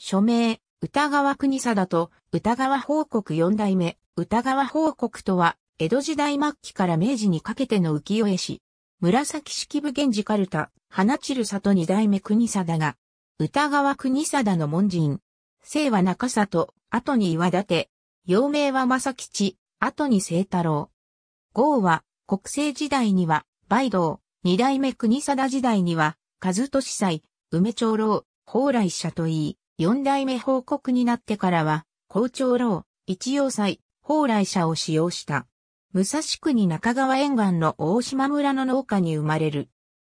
署名、歌川国貞と歌川報国四代目、歌川報国とは、江戸時代末期から明治にかけての浮世絵師。紫式部源氏カルタ、花散る里二代目国貞が、歌川国貞の門人。姓は中里、後に岩立、幼名は正吉、後に聖太郎。号は、国政時代には、梅道、二代目国貞時代には、和俊祭、梅長老、蓬来社といい、四代目報告になってからは、校長老、一要塞、蓬莱社を使用した。武蔵国中川沿岸の大島村の農家に生まれる。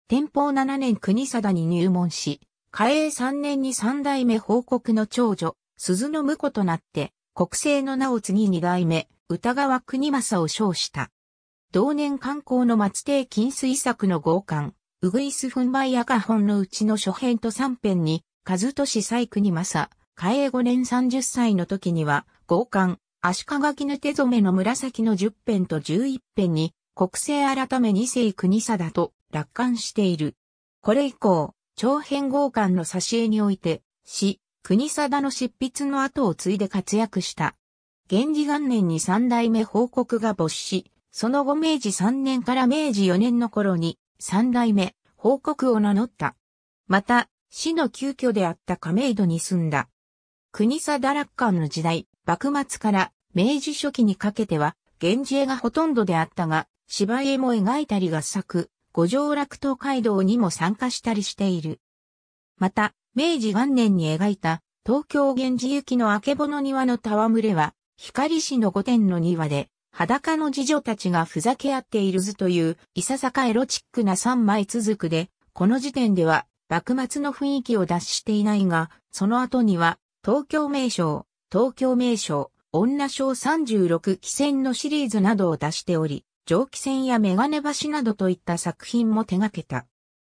天保七年国貞に入門し、嘉永三年に三代目報告の長女、鈴の婿となって、国政の名を継ぎ二代目、歌川国政を称した。同年観光の松帝金水作の合巻、うぐいす粉梅赤本のうちの初編と三編に、和俊細国正、嘉永5年30歳の時には、合巻、足利絹手染めの紫の10と11辺に、国政改め二世国貞と楽観している。これ以降、長編合巻の差し絵において、死、国貞の執筆の後を継いで活躍した。源氏元年に三代目報告が没し、その後明治三年から明治四年の頃に三代目報告を名乗った。また、死の急遽であった亀戸に住んだ。国貞楽観の時代、幕末から明治初期にかけては、源氏絵がほとんどであったが、芝絵も描いたり合作、五条楽東街道にも参加したりしている。また、明治元年に描いた、東京源氏行きの明けぼの庭の戯れは、光市の御殿の庭で、裸の侍女たちがふざけ合っている図という、いささかエロチックな三枚続くで、この時点では幕末の雰囲気を脱していないが、その後には、東京名称、東京名称、女章36期戦のシリーズなどを出しており、蒸気船やメガネ橋などといった作品も手掛けた。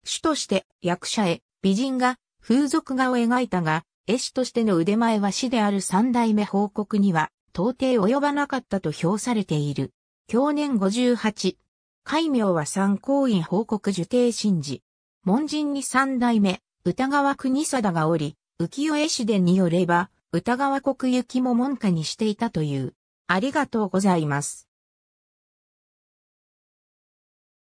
主として役者絵、美人が風俗画を描いたが、絵師としての腕前は師である三代目報告には、到底及ばなかったと評されている。去年58。戒名は参考院報告受定神事。門人に三代目、歌川国貞がおり、浮世絵師伝によれば、歌川国行も門下にしていたという。ありがとうございます。